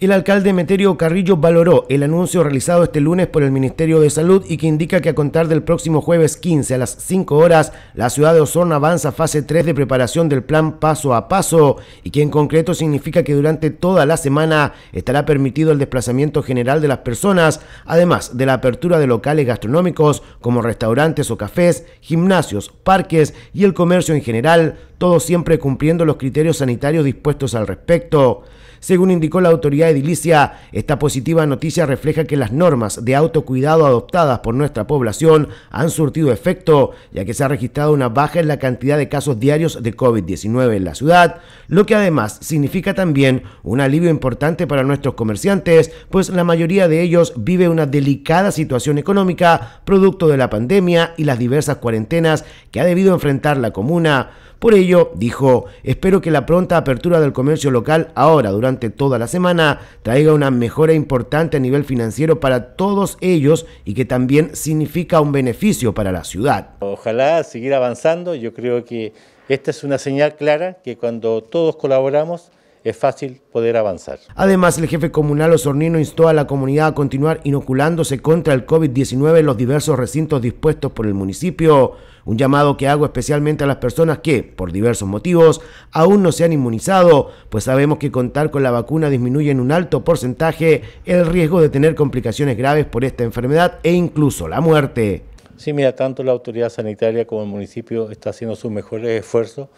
El alcalde Meterio Carrillo valoró el anuncio realizado este lunes por el Ministerio de Salud y que indica que a contar del próximo jueves 15 a las 5 horas, la ciudad de Osorno avanza fase 3 de preparación del plan paso a paso y que en concreto significa que durante toda la semana estará permitido el desplazamiento general de las personas, además de la apertura de locales gastronómicos como restaurantes o cafés, gimnasios, parques y el comercio en general todo siempre cumpliendo los criterios sanitarios dispuestos al respecto. Según indicó la autoridad edilicia, esta positiva noticia refleja que las normas de autocuidado adoptadas por nuestra población han surtido efecto, ya que se ha registrado una baja en la cantidad de casos diarios de COVID-19 en la ciudad, lo que además significa también un alivio importante para nuestros comerciantes, pues la mayoría de ellos vive una delicada situación económica producto de la pandemia y las diversas cuarentenas que ha debido enfrentar la comuna. Por ello, dijo, espero que la pronta apertura del comercio local ahora, durante toda la semana, traiga una mejora importante a nivel financiero para todos ellos y que también significa un beneficio para la ciudad. Ojalá seguir avanzando, yo creo que esta es una señal clara que cuando todos colaboramos, es fácil poder avanzar. Además, el jefe comunal Osornino instó a la comunidad a continuar inoculándose contra el COVID-19 en los diversos recintos dispuestos por el municipio, un llamado que hago especialmente a las personas que, por diversos motivos, aún no se han inmunizado, pues sabemos que contar con la vacuna disminuye en un alto porcentaje el riesgo de tener complicaciones graves por esta enfermedad e incluso la muerte. Sí, mira, tanto la autoridad sanitaria como el municipio está haciendo sus mejores esfuerzos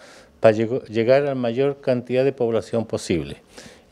para llegar a la mayor cantidad de población posible.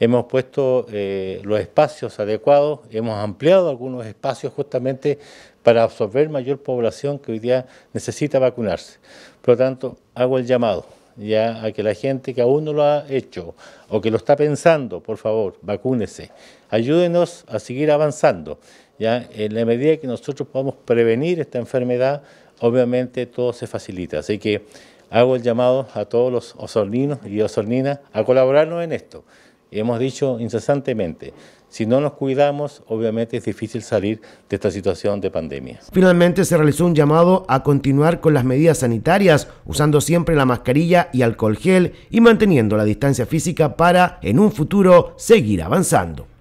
Hemos puesto eh, los espacios adecuados, hemos ampliado algunos espacios justamente para absorber mayor población que hoy día necesita vacunarse. Por lo tanto, hago el llamado ya a que la gente que aún no lo ha hecho o que lo está pensando, por favor, vacúnese. Ayúdenos a seguir avanzando. Ya en la medida que nosotros podamos prevenir esta enfermedad, obviamente todo se facilita. Así que hago el llamado a todos los osorninos y osorninas a colaborarnos en esto. hemos dicho incesantemente, si no nos cuidamos, obviamente es difícil salir de esta situación de pandemia. Finalmente se realizó un llamado a continuar con las medidas sanitarias, usando siempre la mascarilla y alcohol gel y manteniendo la distancia física para, en un futuro, seguir avanzando.